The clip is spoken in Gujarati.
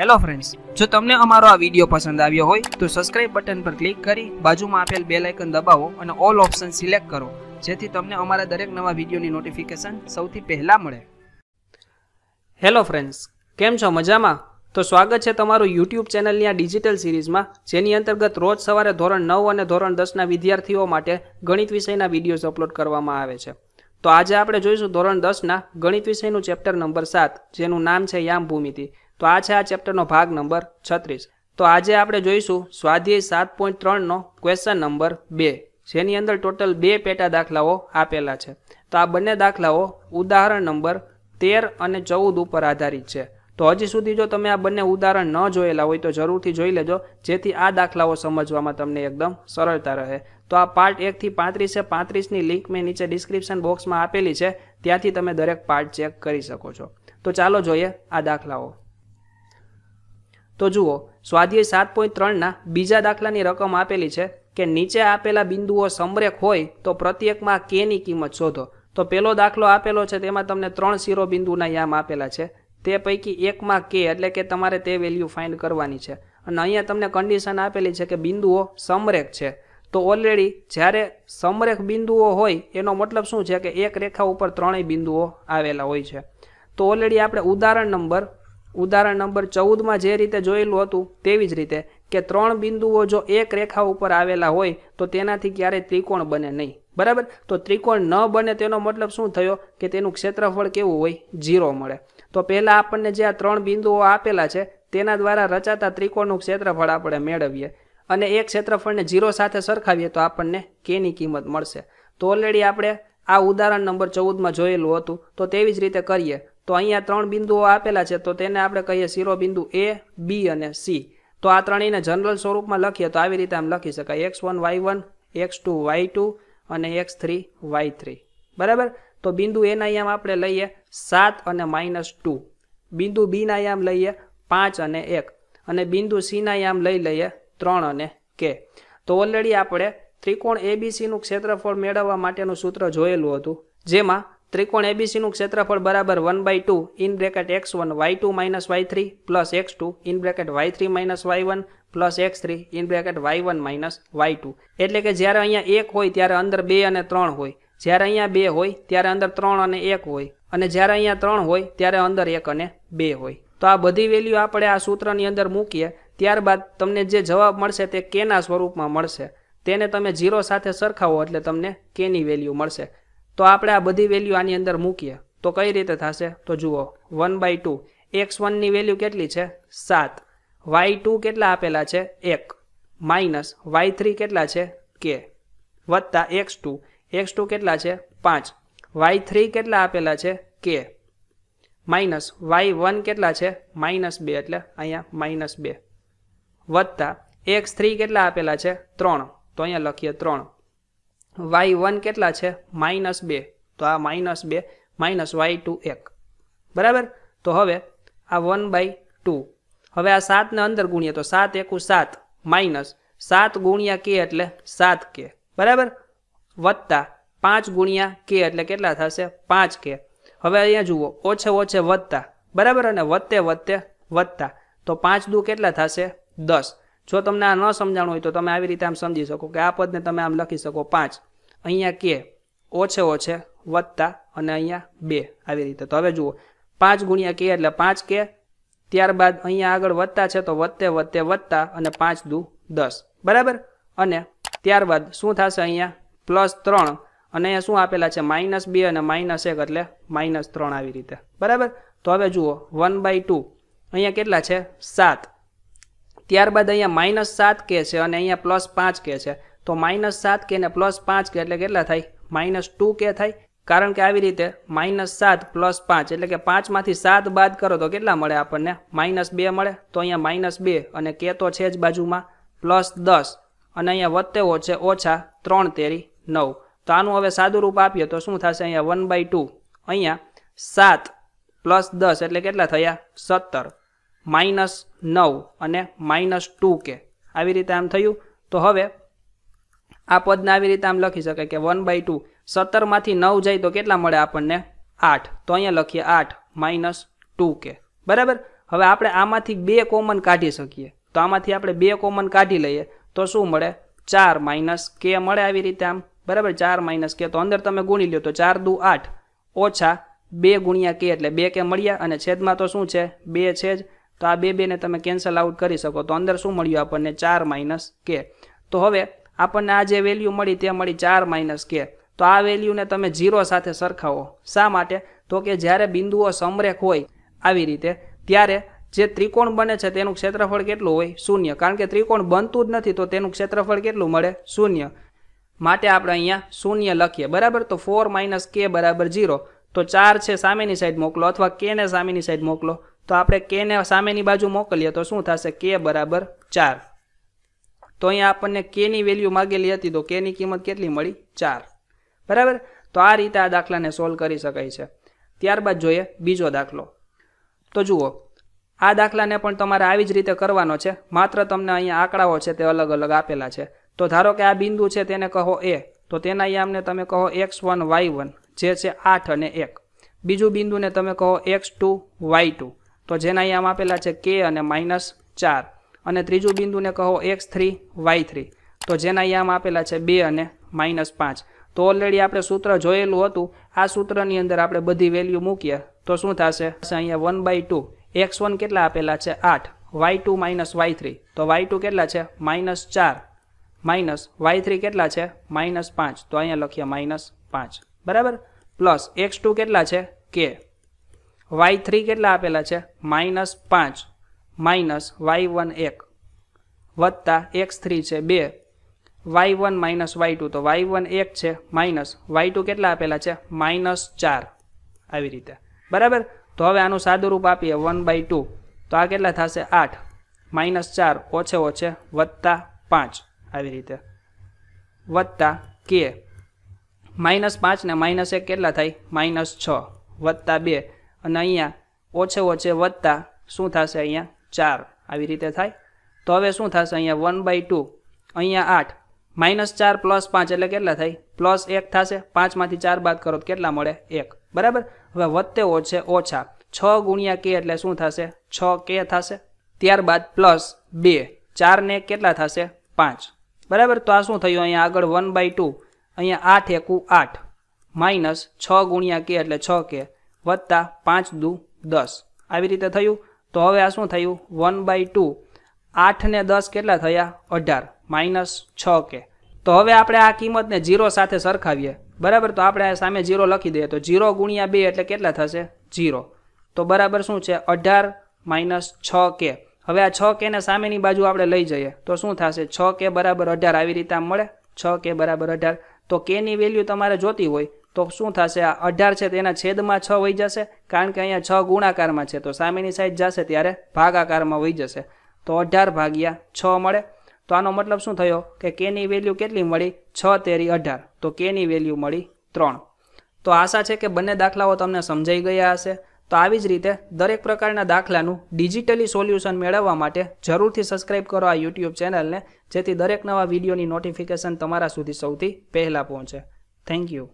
હેલો ફ્રેન્ડ્સ જો તમને અમારો આ વિડીયો પસંદ આવ્યો હોય તો સબસ્ક્રાઇબ બટન પર ક્લિક કરી બાજુમાં આપેલ બે લાઇકન દબાવો અને ઓલ ઓપ્શન સિલેક્ટ કરો જેથી તમને અમારા દરેક નવા વિડીયોની નોટિફિકેશન સૌથી પહેલાં મળે હેલો ફ્રેન્ડ્સ કેમ છો મજામાં તો સ્વાગત છે તમારું યુટ્યુબ ચેનલની આ ડિજિટલ સિરીઝમાં જેની અંતર્ગત રોજ સવારે ધોરણ નવ અને ધોરણ દસના વિદ્યાર્થીઓ માટે ગણિત વિષયના વિડીયોઝ અપલોડ કરવામાં આવે છે તો આજે આપણે જોઈશું ધોરણ દસના ગણિત વિષયનું ચેપ્ટર નંબર સાત જેનું નામ છે યામ ભૂમિતિ તો આ છે આ ચેપ્ટરનો ભાગ નંબર છત્રીસ તો આજે આપણે જોઈશું સ્વાધ્યાય સાત પોઈન્ટ ત્રણનો ક્વેશ્ચન નંબર બે જેની અંદર ટોટલ બે પેટા દાખલાઓ આપેલા છે તો આ બંને દાખલાઓ ઉદાહરણ નંબર તેર અને ચૌદ ઉપર આધારિત છે તો હજી સુધી જો તમે આ બંને ઉદાહરણ ન જોયેલા હોય તો જરૂરથી જોઈ લેજો જેથી આ દાખલાઓ સમજવામાં તમને એકદમ સરળતા રહે તો આ પાર્ટ એકથી પાંત્રીસે પાંત્રીસની લિંક મેં નીચે ડિસ્ક્રિપ્શન બોક્સમાં આપેલી છે ત્યાંથી તમે દરેક પાર્ટ ચેક કરી શકો છો તો ચાલો જોઈએ આ દાખલાઓ તો જુઓ સ્વાધ્યાય સાત પોઈન્ટ ત્રણના બીજા દાખલાની રકમ આપેલી છે કે નીચે આપેલા બિંદુઓ સમરેખ હોય તો પ્રત્યેકમાં કેની કિંમત શોધો તો પેલો દાખલો આપેલો છે તેમાં તમને ત્રણ શિરોબિંદુના યામ આપેલા છે તે પૈકી એકમાં કે એટલે કે તમારે તે વેલ્યુ ફાઇન્ડ કરવાની છે અને અહીંયા તમને કન્ડિશન આપેલી છે કે બિંદુઓ સમરેખ છે તો ઓલરેડી જ્યારે સમરેખ બિંદુઓ હોય એનો મતલબ શું છે કે એક રેખા ઉપર ત્રણેય બિંદુઓ આવેલા હોય છે તો ઓલરેડી આપણે ઉદાહરણ નંબર ઉદાહરણ નંબર ચૌદમાં જે રીતે જોયેલું હતું તેવી જ રીતે કે ત્રણ બિંદુઓ જો એક રેખા ઉપર આવેલા હોય તો તેનાથી ક્યારેય ત્રિકોણ બને નહીં બરાબર તો ત્રિકોણ ન બને તેનો મતલબ શું થયો કે તેનું ક્ષેત્રફળ કેવું હોય ઝીરો મળે તો પહેલાં આપણને જે આ ત્રણ બિંદુઓ આપેલા છે તેના દ્વારા રચાતા ત્રિકોણનું ક્ષેત્રફળ આપણે મેળવીએ અને એ ક્ષેત્રફળને ઝીરો સાથે સરખાવીએ તો આપણને કેની કિંમત મળશે તો ઓલરેડી આપણે આ ઉદાહરણ નંબર ચૌદમાં જોયેલું હતું તો તેવી જ રીતે કરીએ તો અહીંયા ત્રણ બિંદુઓ આપેલા છે તો તેને આપણે કહીએ શિરોબિંદુ એ બી અને સી તો આ ત્રણેયને જનરલ સ્વરૂપમાં લખીએ તો આવી રીતે આમ લખી શકાય X one Y one X two Y two અને એક્સ થ્રી વાય થ્રી બરાબર તો બિંદુ એના યામ આપણે લઈએ સાત અને માઇનસ ટુ બિંદુ બીના યામ લઈએ પાંચ અને એક અને બિંદુ સીના યામ લઈ લઈએ ત્રણ અને કે તો ઓલરેડી આપણે ત્રિકોણ એબીસીનું ક્ષેત્રફળ મેળવવા માટેનું સૂત્ર જોયેલું હતું જેમાં ત્રિકોણ એબીસીનું ક્ષેત્રફળ બરાબર one by two in bracket X one Y two minus Y three plus X two in bracket Y three minus Y one plus X three in bracket Y one minus Y two એટલે કે જ્યારે અહીંયા એક હોય ત્યારે અંદર બે અને ત્રણ હોય જ્યારે અહીંયા બે હોય ત્યારે અંદર ત્રણ અને એક હોય અને જ્યારે અહીંયા ત્રણ હોય ત્યારે અંદર એક અને બે હોય તો આ બધી વેલ્યુ આપણે આ સૂત્રની અંદર મૂકીએ ત્યારબાદ તમને જે જવાબ મળશે તે કેના સ્વરૂપમાં મળશે તેને તમે ઝીરો સાથે સરખાવો એટલે તમને કેની વેલ્યુ મળશે તો આપણે આ બધી વેલ્યુ આની અંદર મૂકીએ તો કઈ રીતે થશે તો જુઓ વન બાય ટુ એક્સ વનની વેલ્યુ કેટલી છે સાત વાય ટુ કેટલા આપેલા છે એક માઇનસ વાય થ્રી કેટલા છે કે વત્તા એક્સ ટુ એક્સ ટુ કેટલા છે પાંચ વાય થ્રી કેટલા આપેલા છે કે માઇનસ વાય વન કેટલા છે માઇનસ બે એટલે અહીંયા માઇનસ બે વત્તા એક્સ થ્રી કેટલા આપેલા છે ત્રણ તો અહીંયા લખીએ ત્રણ વાય વન કેટલા છે માઇનસ બે તો આ માઇનસ બે માઇનસ વાય ટુ એક બરાબર તો હવે આ વન બાય ટુ હવે આ સાતને અંદર ગુણીએ તો સાત એકું સાત માઇનસ સાત ગુણ્યા કે એટલે સાત કે બરાબર વત્તા પાંચ ગુણ્યા કે એટલે કેટલા થશે પાંચ કે હવે અહીંયા જુઓ ઓછે ઓછે વધતા બરાબર અને વધતે વધતે વધતા તો પાંચ દુ કેટલા થશે દસ જો તમને આ ન સમજાણું હોય તો તમે આવી રીતે આમ સમજી શકો કે આ પદને તમે આમ લખી શકો પાંચ અહીંયા કે ઓછે ઓછે વત્તા અને અહીંયા બે આવી રીતે તો હવે જુઓ પાંચ ગુણ્યા કે એટલે પાંચ કે ત્યારબાદ અહીંયા આગળ વધતા છે તો વધતે વધતે વધતા અને પાંચ દુ દસ બરાબર અને ત્યારબાદ શું થશે અહીંયા પ્લસ ત્રણ અને અહીંયા શું આપેલા છે માઇનસ બે અને માઇનસ એક એટલે માઇનસ ત્રણ આવી રીતે બરાબર તો હવે જુઓ વન બાય ટુ અહીંયા કેટલા છે સાત ત્યારબાદ અહીંયા માઇનસ સાત કે છે અને અહીંયા પ્લસ પાંચ કે છે તો માઇનસ સાત કે ને પ્લસ પાંચ કે એટલે કેટલા થાય માઇનસ ટુ કે થાય કારણ કે આવી રીતે માઇનસ સાત પ્લસ પાંચ એટલે કે પાંચમાંથી સાત બાદ કરો તો કેટલા મળે આપણને માઇનસ બે મળે તો અહીંયા માઇનસ બે અને કે તો છે જ બાજુમાં પ્લસ દસ અને અહીંયા વધતે ઓછે ઓછા ત્રણ તેરી નવ તો આનું હવે સાદું રૂપ આપીએ તો શું થશે અહીંયા વન બાય ટુ અહીંયા સાત પ્લસ દસ એટલે કેટલા થયા સત્તર માઇનસ નવ અને માઇનસ ટુ કે આવી રીતે આમ થયું તો હવે આ પદને આવી રીતે આમ લખી શકાય કે વન બાય ટુ સત્તરમાંથી નવ જાય તો કેટલા મળે આપણને આઠ તો અહીંયા લખીએ આઠ માઇનસ ટુ કે બરાબર હવે આપણે આમાંથી બે કોમન કાઢી શકીએ તો આમાંથી આપણે બે કોમન કાઢી લઈએ તો શું મળે ચાર માઇનસ કે મળે આવી રીતે આમ બરાબર ચાર માઇનસ કે તો અંદર તમે ગુણી લો તો ચાર દુ આઠ ઓછા બે ગુણ્યા કે એટલે બે કે મળ્યા અને છેદમાં તો શું છે બે છે જ તો આ બે બેને તમે કેન્સલ આઉટ કરી શકો તો અંદર શું મળ્યું આપણને ચાર માઇનસ કે તો હવે આપણને આ જે વેલ્યુ મળી તે મળી ચાર માઇનસ કે તો આ વેલ્યુને તમે ઝીરો સાથે સરખાવો શા માટે તો કે જ્યારે બિંદુઓ સમરેખ હોય આવી રીતે ત્યારે જે ત્રિકોણ બને છે તેનું ક્ષેત્રફળ કેટલું હોય શૂન્ય કારણ કે ત્રિકોણ બનતું જ નથી તો તેનું ક્ષેત્રફળ કેટલું મળે શૂન્ય માટે આપણે અહીંયા શૂન્ય લખીએ બરાબર તો ફોર માઇનસ કે બરાબર ઝીરો તો ચાર છે સામેની સાઈડ મોકલો અથવા કે ને સામેની સાઈડ મોકલો તો આપણે કેને સામેની બાજુ મોકલીએ તો શું થશે કે બરાબર ચાર તો અહીંયા આપણને કેની વેલ્યુ માગેલી હતી તો કેની કિંમત કેટલી મળી ચાર બરાબર તો આ રીતે આ દાખલાને સોલ્વ કરી શકાય છે ત્યારબાદ જોઈએ બીજો દાખલો તો જુઓ આ દાખલાને પણ તમારે આવી જ રીતે કરવાનો છે માત્ર તમને અહીંયા આંકડાઓ છે તે અલગ અલગ આપેલા છે તો ધારો કે આ બિંદુ છે તેને કહો એ તો તેના અહીંયા અમને તમે કહો એક્સ વન વાય વન જે છે આઠ અને એક બીજું બિંદુને તમે કહો એક્સ ટુ વાય ટુ તો જેના અહીંયા આપેલા છે કે અને માઇનસ ચાર અને ત્રીજું બિંદુને કહો એક્સ થ્રી વાય થ્રી તો જેના યામ આપેલા છે બે અને માઇનસ પાંચ તો ઓલરેડી આપણે સૂત્ર જોયેલું હતું આ સૂત્રની અંદર આપણે બધી વેલ્યુ મૂકીએ તો શું થશે અહીંયા one by two X one કેટલા આપેલા છે આઠ Y two minus Y three તો વાય ટુ કેટલા છે માઇનસ ચાર માઇનસ વાય થ્રી કેટલા છે માઇનસ પાંચ તો અહીંયા લખીએ માઇનસ પાંચ બરાબર પ્લસ એક્સ ટુ કેટલા છે કે વાય થ્રી કેટલા આપેલા છે માઇનસ પાંચ માઇનસ વાય વન એક વત્તા એક્સ થ્રી છે બે Y one minus Y two તો વાય વન એક છે માઇનસ વાય ટુ કેટલા આપેલા છે માઇનસ ચાર આવી રીતે બરાબર તો હવે આનું સાદું રૂપ આપીએ વન બાય ટુ તો આ કેટલા થશે આઠ માઇનસ ચાર ઓછે ઓછે વત્તા પાંચ આવી રીતે વત્તા કે માઇનસ પાંચને માઇનસ એક કેટલા થાય માઇનસ છ વત્તા બે અને અહીંયા ઓછે ઓછે વત્તા શું થશે અહીંયા ચાર આવી રીતે થાય તો હવે શું થશે અહીંયા વન બાય ટુ અહીંયા આઠ માઇનસ ચાર પ્લસ પાંચ એટલે કેટલા થાય પ્લસ એક થશે પાંચમાંથી ચાર બાદ કરો તો કેટલા મળે એક બરાબર હવે વધતે ઓછે ઓછા છ ગુણ્યા કે એટલે શું થશે છ કે થશે ત્યારબાદ પ્લસ બે ચારને કેટલા થશે પાંચ બરાબર તો આ શું થયું અહીંયા આગળ વન બાય ટુ અહીંયા આઠ એકુ આઠ માઇનસ છ ગુણ્યા કે એટલે છ કે વત્તા પાંચ દુ દસ આવી રીતે થયું તો હવે આ શું થયું વન બાય ટુ આઠ ને દસ કેટલા થયા અઢાર માઇનસ છ કે તો હવે આપણે આ કિંમતને જીરો સાથે સરખાવીએ બરાબર તો આપણે સામે જીરો લખી દઈએ તો જીરો ગુણ્યા બે એટલે કેટલા થશે જીરો તો બરાબર શું છે અઢાર માઇનસ છ કે હવે આ છ કેને સામેની બાજુ આપણે લઈ જઈએ તો શું થશે છ કે બરાબર અઢાર આવી રીતે આમ મળે છ કે બરાબર અઢાર તો કેની વેલ્યુ તમારે જોતી હોય તો શું થશે આ અઢાર છે તેના છેદમાં છ વહી જશે કારણ કે અહીંયા છ ગુણાકારમાં છે તો સામેની સાઈડ જશે ત્યારે ભાગાકારમાં વહી જશે તો અઢાર ભાગ્યા છ મળે તો આનો મતલબ શું થયો કે કેની વેલ્યુ કેટલી મળી છ તેરી અઢાર તો કેની વેલ્યુ મળી ત્રણ તો આશા છે કે બંને દાખલાઓ તમને સમજાઈ ગયા હશે તો આવી જ રીતે દરેક પ્રકારના દાખલાનું ડિજિટલી સોલ્યુશન મેળવવા માટે જરૂરથી સબસ્ક્રાઇબ કરો આ યુટ્યુબ ચેનલને જેથી દરેક નવા વિડીયોની નોટિફિકેશન તમારા સુધી સૌથી પહેલાં પહોંચે થેન્ક યુ